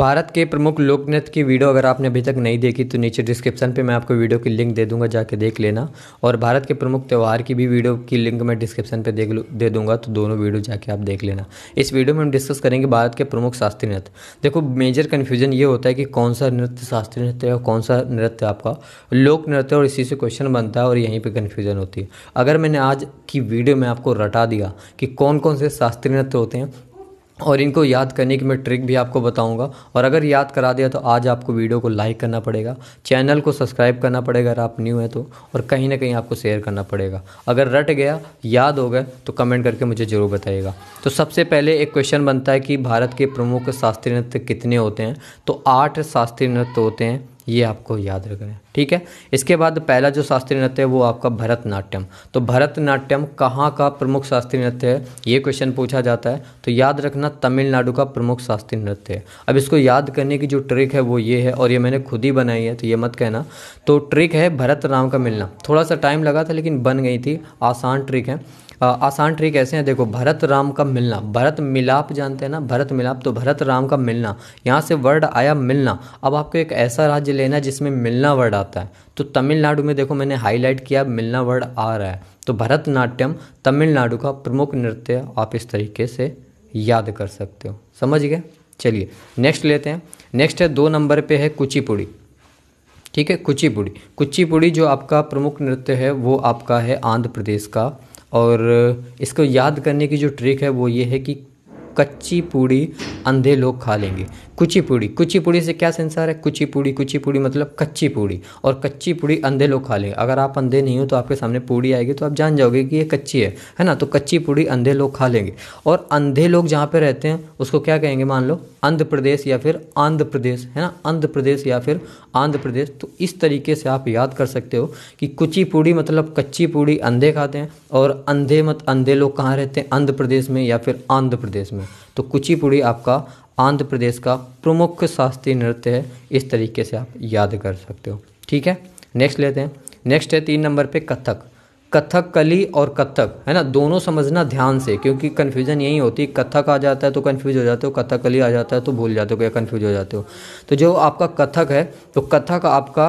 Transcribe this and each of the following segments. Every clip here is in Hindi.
भारत के प्रमुख लोक नृत्य की वीडियो अगर आपने अभी तक नहीं देखी तो नीचे डिस्क्रिप्शन पे मैं आपको वीडियो की लिंक दे दूंगा जाके देख लेना और भारत के प्रमुख त्यौहार की भी वीडियो की लिंक मैं डिस्क्रिप्शन पे देख दे दूंगा तो दोनों वीडियो जाके आप देख लेना इस वीडियो में हम डिस्कस करेंगे भारत के प्रमुख शास्त्रीय नृत्य देखो मेजर कन्फ्यूजन ये होता है कि कौन सा नृत्य शास्त्रीय नृत्य है और कौन सा नृत्य आपका लोक नृत्य और इसी से क्वेश्चन बनता है और यहीं पर कन्फ्यूजन होती है अगर मैंने आज की वीडियो में आपको रटा दिया कि कौन कौन से शास्त्रीय नृत्य होते हैं और इनको याद करने की मैं ट्रिक भी आपको बताऊंगा और अगर याद करा दिया तो आज आपको वीडियो को लाइक करना पड़ेगा चैनल को सब्सक्राइब करना पड़ेगा अगर आप न्यू हैं तो और कहीं ना कहीं आपको शेयर करना पड़ेगा अगर रट गया याद हो गया तो कमेंट करके मुझे ज़रूर बताइएगा तो सबसे पहले एक क्वेश्चन बनता है कि भारत के प्रमुख शास्त्रीय नृत्य कितने होते हैं तो आठ शास्त्रीय नृत्य होते हैं ये आपको याद रखना है ठीक है इसके बाद पहला जो शास्त्रीय नृत्य है वो आपका भरतनाट्यम तो भरतनाट्यम कहाँ का प्रमुख शास्त्रीय नृत्य है ये क्वेश्चन पूछा जाता है तो याद रखना तमिलनाडु का प्रमुख शास्त्रीय नृत्य है अब इसको याद करने की जो ट्रिक है वो ये है और ये मैंने खुद ही बनाई है तो ये मत कहना तो ट्रिक है भरत राम का मिलना थोड़ा सा टाइम लगा था लेकिन बन गई थी आसान ट्रिक है आसान ट्रिक ऐसे हैं देखो भरत राम का मिलना भरत मिलाप जानते हैं ना भरत मिलाप तो भरत राम का मिलना यहाँ से वर्ड आया मिलना अब आपको एक ऐसा राज्य लेना है जिसमें मिलना वर्ड आता है तो तमिलनाडु में देखो मैंने हाईलाइट किया मिलना वर्ड आ रहा है तो भरतनाट्यम तमिलनाडु का प्रमुख नृत्य आप इस तरीके से याद कर सकते हो समझ गए चलिए नेक्स्ट लेते हैं नेक्स्ट है दो नंबर पे है कुचिपुड़ी ठीक है कुचिपुड़ी कुचिपुड़ी जो आपका प्रमुख नृत्य है वो आपका है आंध्र प्रदेश का और इसको याद करने की जो ट्रिक है वो ये है कि कच्ची पूड़ी अंधे लोग खा लेंगे कुची पूड़ी कुची पूड़ी से क्या सेंसार है कुची पूड़ी कुची पूड़ी मतलब कच्ची पूड़ी और कच्ची पूड़ी अंधे लोग खा लेंगे अगर आप अंधे नहीं हो तो आपके सामने पूड़ी आएगी तो आप जान जाओगे कि ये कच्ची है है ना तो कच्ची पूड़ी अंधे लोग खा लेंगे और अंधे लोग जहाँ पे रहते हैं उसको क्या कहेंगे मान लो आंध्र प्रदेश या फिर आंध्र प्रदेश है ना आंध्र प्रदेश या फिर आंध्र प्रदेश तो इस तरीके से आप याद कर सकते हो कि कुची पूड़ी मतलब कच्ची पूड़ी अंधे खाते हैं और अंधे मत अंधे लोग कहाँ रहते हैं आंध्र प्रदेश में या फिर आंध्र प्रदेश में तो कुची पूड़ी आपका आंध्र प्रदेश का प्रमुख शास्त्रीय नृत्य है इस तरीके से आप याद कर सकते हो ठीक है नेक्स्ट लेते हैं नेक्स्ट है तीन नंबर पे कथक कली और कथक है ना दोनों समझना ध्यान से क्योंकि कन्फ्यूजन यही होती है कथक आ जाता है तो कन्फ्यूज हो जाते हो कथक कली आ जाता है तो भूल जाते हो या कन्फ्यूज हो जाते हो तो जो आपका कथक है तो कथक आपका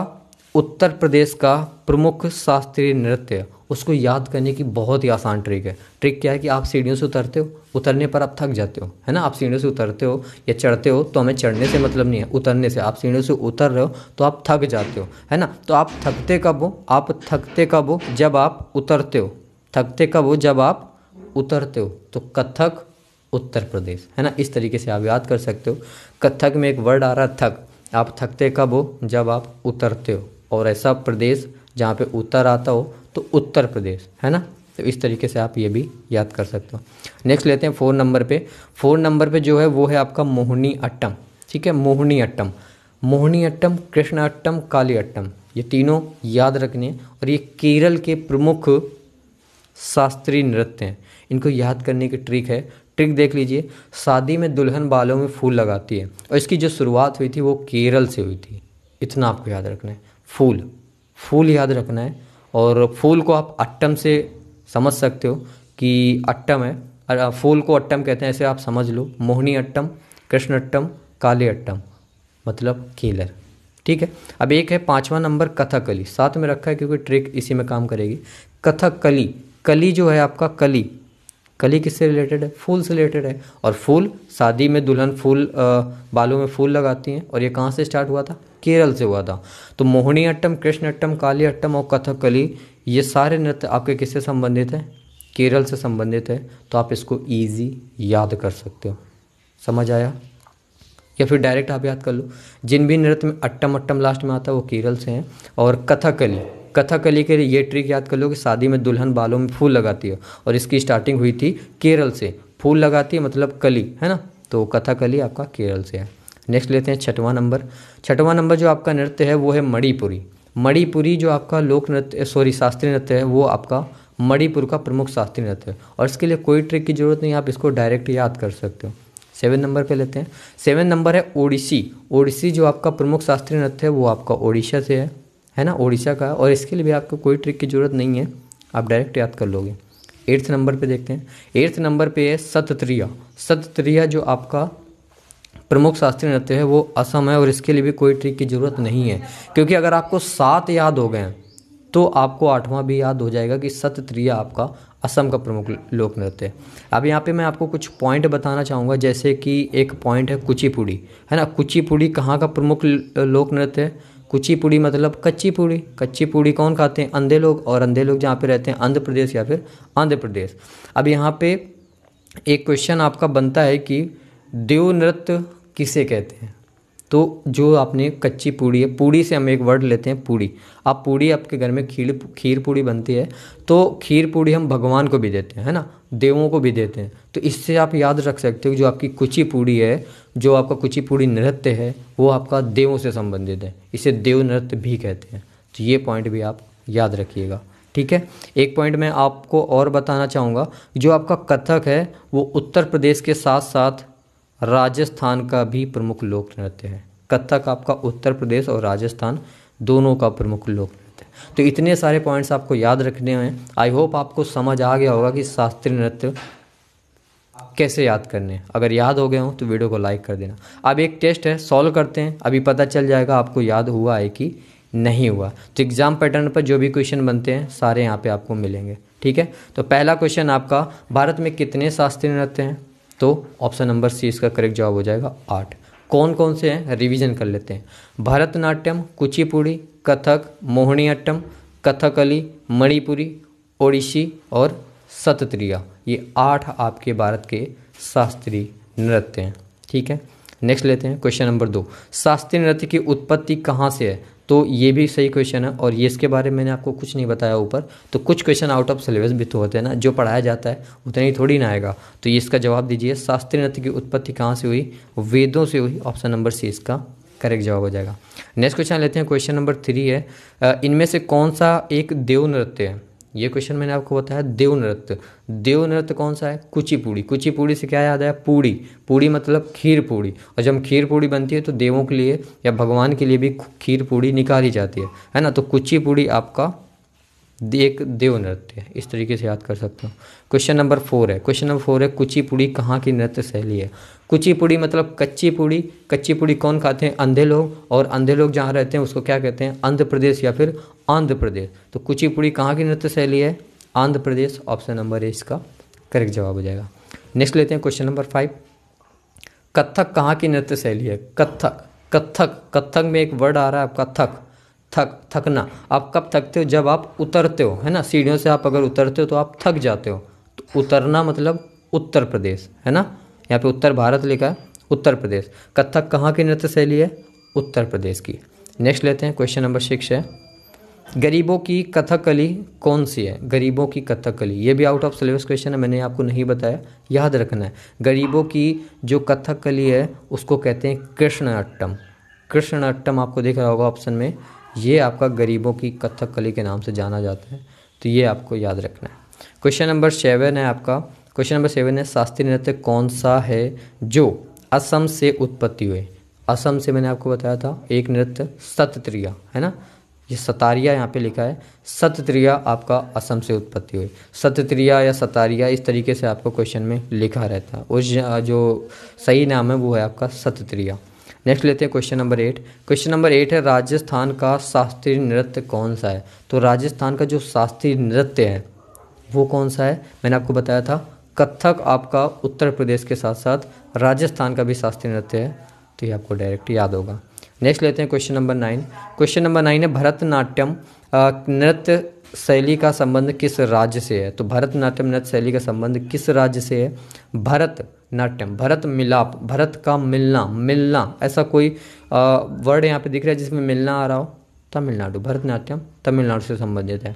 उत्तर प्रदेश का प्रमुख शास्त्रीय नृत्य उसको याद करने की बहुत ही आसान ट्रिक है ट्रिक क्या है कि आप सीढ़ियों से उतरते हो उतरने पर आप थक जाते हो है ना आप सीढ़ियों से उतरते हो या चढ़ते हो तो हमें चढ़ने से मतलब नहीं है उतरने से आप सीढ़ियों से उतर रहे हो तो आप थक जाते हो है ना तो आप थकते कब हो आप थकते कब हो जब आप उतरते हो थकते कब हो जब आप उतरते हो तो कथक उत्तर प्रदेश है ना इस तरीके से आप याद कर सकते हो कथक में एक वर्ड आ रहा है थक आप थकते कब हो जब आप उतरते हो और ऐसा प्रदेश जहाँ पे उत्तर आता हो तो उत्तर प्रदेश है ना तो इस तरीके से आप ये भी याद कर सकते हो नेक्स्ट लेते हैं फोर नंबर पे फोर नंबर पे जो है वो है आपका मोहनी अट्टम ठीक है मोहनी अट्टम मोहनी अट्टम कृष्ण अट्टम काली अट्टम ये तीनों याद रखने और ये केरल के प्रमुख शास्त्रीय नृत्य हैं इनको याद करने की ट्रिक है ट्रिक देख लीजिए शादी में दुल्हन बालों में फूल लगाती है और इसकी जो शुरुआत हुई थी वो केरल से हुई थी इतना आपको याद रखना है फूल फूल याद रखना है और फूल को आप अट्टम से समझ सकते हो कि अट्टम है फूल को अट्टम कहते हैं ऐसे आप समझ लो मोहनी अट्टम कृष्ण अट्टम काले अट्टम मतलब केलर ठीक है अब एक है पांचवा नंबर कथकली साथ में रखा है क्योंकि ट्रिक इसी में काम करेगी कथकली कली जो है आपका कली कली किससे रिलेटेड है फूल से रिलेटेड है और फूल शादी में दुल्हन फूल आ, बालों में फूल लगाती हैं और ये कहाँ से स्टार्ट हुआ था केरल से हुआ था तो मोहिनी अट्टम कृष्ण अट्टम काली अट्टम और कथकली ये सारे नृत्य आपके किससे संबंधित हैं केरल से संबंधित है तो आप इसको ईजी याद कर सकते हो समझ आया या फिर डायरेक्ट आप याद कर लो जिन भी नृत्य में अट्टम अट्टम लास्ट में आता है वो केरल से हैं और कथकली कथाकली के ये ट्रिक याद कर लो कि शादी में दुल्हन बालों में फूल लगाती है और इसकी स्टार्टिंग हुई थी केरल से फूल लगाती है मतलब कली है ना तो कथाकली आपका केरल से है नेक्स्ट लेते हैं छठवां नंबर छठवां नंबर जो आपका नृत्य है वो है मणिपुरी मणिपुरी जो आपका लोक नृत्य सॉरी eh, शास्त्रीय नृत्य है वो आपका मणिपुर का प्रमुख शास्त्रीय नृत्य है और इसके लिए कोई ट्रिक की जरूरत नहीं आप इसको डायरेक्ट याद कर सकते हो सेवन नंबर पे लेते हैं सेवन नंबर है ओडिसी ओडिसी जो आपका प्रमुख शास्त्रीय नृत्य है वो आपका ओडिशा से है है ना उड़ीसा का और इसके लिए भी आपको कोई ट्रिक की ज़रूरत नहीं है आप डायरेक्ट याद कर लोगे एट्थ नंबर पे देखते हैं एट्थ नंबर पे है सतत्रिया सतत्रिया जो आपका प्रमुख शास्त्रीय नृत्य है वो असम है और इसके लिए भी कोई ट्रिक की ज़रूरत नहीं है क्योंकि अगर आपको सात याद हो गए तो आपको आठवां भी याद हो जाएगा कि सतत्रिया आपका असम का प्रमुख लोक नृत्य है अब यहाँ पे मैं आपको कुछ पॉइंट बताना चाहूँगा जैसे कि एक पॉइंट है कुचिपुड़ी है ना कुचिपुड़ी कहाँ का प्रमुख लोक नृत्य है कुची पूड़ी मतलब कच्ची पूड़ी कच्ची पूड़ी कौन खाते हैं अंधे लोग और अंधे लोग जहाँ पे रहते हैं आंध्र प्रदेश या फिर आंध्र प्रदेश अब यहाँ पे एक क्वेश्चन आपका बनता है कि देव नृत्य किसे कहते हैं तो जो आपने कच्ची पूड़ी है पूड़ी से हम एक वर्ड लेते हैं पूड़ी आप पूड़ी आपके घर में खीर खीर पूड़ी बनती है तो खीर पूड़ी हम भगवान को भी देते हैं है ना देवों को भी देते हैं तो इससे आप याद रख सकते हो जो आपकी कुची पूड़ी है जो आपका कुची पूड़ी नृत्य है वो आपका देवों से संबंधित है इसे देव नृत्य भी कहते हैं तो ये पॉइंट भी आप याद रखिएगा ठीक है एक पॉइंट मैं आपको और बताना चाहूँगा जो आपका कथक है वो उत्तर प्रदेश के साथ साथ राजस्थान का भी प्रमुख लोक नृत्य है कथक आपका उत्तर प्रदेश और राजस्थान दोनों का प्रमुख लोक नृत्य है तो इतने सारे पॉइंट्स आपको याद रखने हैं आई होप आपको समझ आ गया होगा कि शास्त्रीय नृत्य कैसे याद करने हैं अगर याद हो गए हों तो वीडियो को लाइक कर देना अब एक टेस्ट है सॉल्व करते हैं अभी पता चल जाएगा आपको याद हुआ है कि नहीं हुआ तो एग्ज़ाम पैटर्न पर जो भी क्वेश्चन बनते हैं सारे यहाँ पे आपको मिलेंगे ठीक है तो पहला क्वेश्चन आपका भारत में कितने शास्त्रीय नृत्य हैं तो ऑप्शन नंबर सी इसका करेक्ट जवाब हो जाएगा आठ कौन कौन से हैं रिवीजन कर लेते हैं भरतनाट्यम कुचिपुड़ी कथक मोहनीअट्टम कथकली मणिपुरी ओडिशी और सतत्रिया ये आठ आपके भारत के शास्त्रीय नृत्य हैं ठीक है नेक्स्ट लेते हैं क्वेश्चन नंबर दो शास्त्रीय नृत्य की उत्पत्ति कहाँ से है तो ये भी सही क्वेश्चन है और ये इसके बारे में मैंने आपको कुछ नहीं बताया ऊपर तो कुछ क्वेश्चन आउट ऑफ सिलेबस भी तो होते हैं ना जो पढ़ाया जाता है उतना ही थोड़ी ना आएगा तो ये इसका जवाब दीजिए शास्त्रीय नृत्य की उत्पत्ति कहाँ से हुई वेदों से हुई ऑप्शन नंबर सी इसका करेक्ट जवाब हो जाएगा नेक्स्ट क्वेश्चन लेते हैं क्वेश्चन नंबर थ्री है इनमें से कौन सा एक देव नृत्य है ये क्वेश्चन मैंने आपको बताया देव नृत्य देव नृत्य कौन सा है कुचीपूड़ी कुचीपूड़ी से क्या याद आया पूड़ी पूड़ी मतलब खीर पूड़ी और जब खीर पूड़ी बनती है तो देवों के लिए या भगवान के लिए भी खीर पूड़ी निकाली जाती है है ना तो कुचीपूड़ी आपका एक देव नृत्य इस तरीके से याद कर सकते हो क्वेश्चन नंबर फोर है क्वेश्चन नंबर फोर है कुचीपुड़ी कहाँ की नृत्य शैली है कुचीपुड़ी मतलब कच्ची पुड़ी कच्ची पुड़ी कौन खाते हैं अंधे लोग और अंधे लोग जहाँ रहते हैं उसको क्या कहते हैं आंध्र प्रदेश या फिर आंध्र प्रदेश तो कुचीपुड़ी कहाँ की नृत्य शैली है Andhra Pradesh option number A इसका करेक्ट जवाब हो जाएगा नेक्स्ट लेते हैं क्वेश्चन नंबर फाइव कथक कहाँ की नृत्य शैली है कथक कथक कथक में एक वर्ड आ रहा है कथक थक थकना आप कब थकते हो जब आप उतरते हो है ना सीढ़ियों से आप अगर उतरते हो तो आप थक जाते हो तो उतरना मतलब उत्तर प्रदेश है ना यहाँ पे उत्तर भारत लिखा है उत्तर प्रदेश कथक कहाँ की नृत्य शैली है उत्तर प्रदेश की नेक्स्ट लेते हैं क्वेश्चन नंबर सिक्स है गरीबों की कथकली कौन सी है गरीबों की कथकली ये भी आउट ऑफ सिलेबस क्वेश्चन है मैंने आपको नहीं बताया याद रखना है गरीबों की जो कथकली है उसको कहते हैं कृष्णअट्टम कृष्णअट्टम आपको दिख रहा होगा ऑप्शन में ये आपका गरीबों की कथक कली के नाम से जाना जाता है तो ये आपको याद रखना है क्वेश्चन नंबर सेवन है आपका क्वेश्चन नंबर सेवन है शास्त्रीय नृत्य कौन सा है जो असम से उत्पत्ति हुए असम से मैंने आपको बताया था एक नृत्य सतत्रिया है ना ये सतारिया यहाँ पे लिखा है सतत्रिया आपका असम से उत्पत्ति हुई सतत्रिया या सतारिया इस तरीके से आपको क्वेश्चन में लिखा रहता है उस जो सही नाम है वो है आपका सतत्रिया नेक्स्ट लेते हैं question number eight question number eight है राजस्थान का शास्त्रीय नृत्य कौन सा है तो राजस्थान का जो शास्त्रीय नृत्य है वो कौन सा है मैंने आपको बताया था कथक आपका उत्तर प्रदेश के साथ साथ राजस्थान का भी शास्त्रीय नृत्य है तो ये आपको डायरेक्ट याद होगा नेक्स्ट लेते हैं question number nine question number nine है भरतनाट्यम नृत्य शैली का संबंध किस राज्य से है तो भरतनाट्यम नृत्य शैली का संबंध किस राज्य से है भरत नाट्यम भरत मिलाप भरत का मिलना मिलना ऐसा कोई वर्ड यहाँ पे दिख रहा है जिसमें मिलना आ रहा हो तमिलनाडु भरतनाट्यम तमिलनाडु से संबंधित है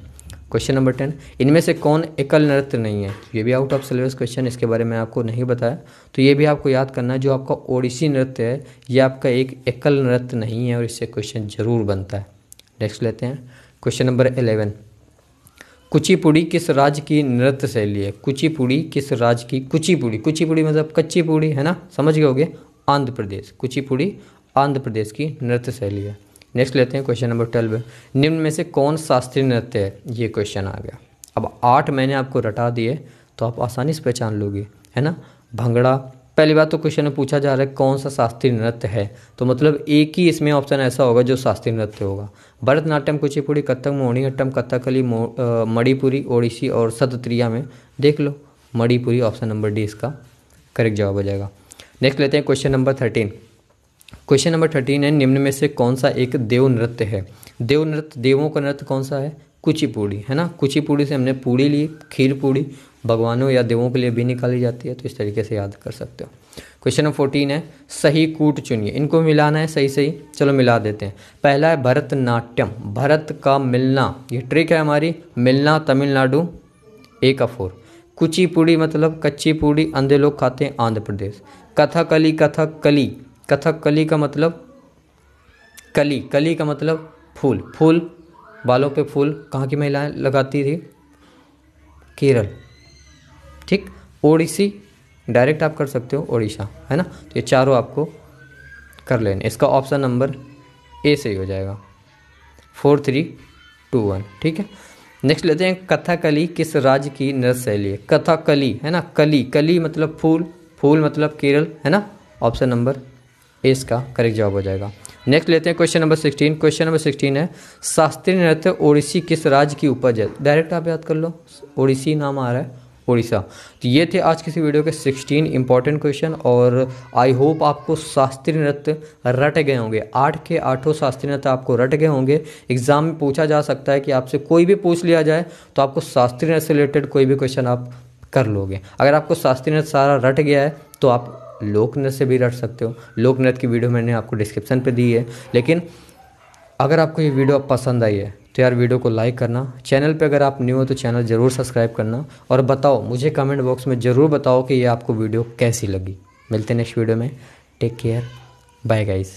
क्वेश्चन नंबर टेन इनमें से कौन एकल नृत्य नहीं है ये भी आउट ऑफ सिलेबस क्वेश्चन इसके बारे में आपको नहीं बताया तो ये भी आपको याद करना है जो आपका ओडिसी नृत्य है ये आपका एक एकल नृत्य नहीं है और इससे क्वेश्चन जरूर बनता है नेक्स्ट लेते हैं क्वेश्चन नंबर एलेवन कुचिपुड़ी किस राज्य की नृत्य शैली है कुचिपुड़ी किस राज्य की कुचिपुड़ी कुचिपुड़ी मतलब कच्ची पुड़ी है ना समझ गए होगे आंध्र प्रदेश कुचिपुड़ी आंध्र प्रदेश की नृत्य शैली है नेक्स्ट लेते हैं क्वेश्चन नंबर ट्वेल्व निम्न में से कौन शास्त्रीय नृत्य है ये क्वेश्चन आ गया अब आठ मैंने आपको रटा दिए तो आप आसानी से पहचान लोगे है ना भंगड़ा पहली बात तो क्वेश्चन में पूछा जा रहा है कौन सा शास्त्रीय नृत्य है तो मतलब एक ही इसमें ऑप्शन ऐसा होगा जो शास्त्रीय नृत्य होगा भरतनाट्यम कुचिपुड़ी कथक मोहिनीअट्टम कथकली मणिपुरी ओडिशी और सतत्रिया में देख लो मणिपुरी ऑप्शन नंबर डी इसका करेक्ट जवाब हो जाएगा नेक्स्ट लेते हैं question number thirteen question number thirteen है निम्न में से कौन सा एक देव नृत्य है देव नृत्य देवों का नृत्य कौन सा है कुचीपूड़ी है ना कुचीपूड़ी से हमने पूड़ी ली खीर पूड़ी भगवानों या देवों के लिए भी निकाली जाती है तो इस तरीके से याद कर सकते हो क्वेश्चन नंबर फोर्टीन है सही कूट चुनिए इनको मिलाना है सही सही चलो मिला देते हैं पहला है भरतनाट्यम भरत का मिलना ये ट्रिक है हमारी मिलना तमिलनाडु एक अफोर कुची पूड़ी मतलब कच्ची पूड़ी अंधे लोग खाते हैं आंध्र प्रदेश कथकली कथक कली का मतलब कली कली का मतलब फूल फूल बालों पे फूल कहाँ की महिलाएं लगाती थी केरल ठीक ओडिसी डायरेक्ट आप कर सकते हो ओडिशा है ना तो ये चारों आपको कर लेने इसका ऑप्शन नंबर ए सही हो जाएगा फोर थ्री टू वन ठीक है नेक्स्ट लेते हैं कथाकली किस राज्य की नृत्य शैली है कथाकली है ना कली कली मतलब फूल फूल मतलब केरल है ना ऑप्शन नंबर ए इसका करेक्ट जवाब हो जाएगा नेक्स्ट लेते हैं question number sixteen question number sixteen है शास्त्रीय नृत्य ओडिसी किस राज्य की उपज है डायरेक्ट आप याद कर लो ओडिसी नाम आ रहा है उड़ीसा तो ये थे आज किसी वीडियो के 16 इंपॉर्टेंट क्वेश्चन और आई होप आपको शास्त्रीय नृत्य रट गए होंगे आठ के आठों शास्त्रीय नृत्य आपको रट गए होंगे एग्जाम में पूछा जा सकता है कि आपसे कोई भी पूछ लिया जाए तो आपको शास्त्रीय नृत्य से रिलेटेड कोई भी क्वेश्चन आप कर लोगे अगर आपको शास्त्रीय नृत्य सारा रट गया है तो आप लोक नृत्य से भी रट सकते हो लोक नृत्य की वीडियो मैंने आपको डिस्क्रिप्शन पे दी है लेकिन अगर आपको ये वीडियो पसंद आई है तो यार वीडियो को लाइक करना चैनल पे अगर आप न्यू हो तो चैनल ज़रूर सब्सक्राइब करना और बताओ मुझे कमेंट बॉक्स में ज़रूर बताओ कि ये आपको वीडियो कैसी लगी मिलते नेक्स्ट वीडियो में टेक केयर बाय गाइज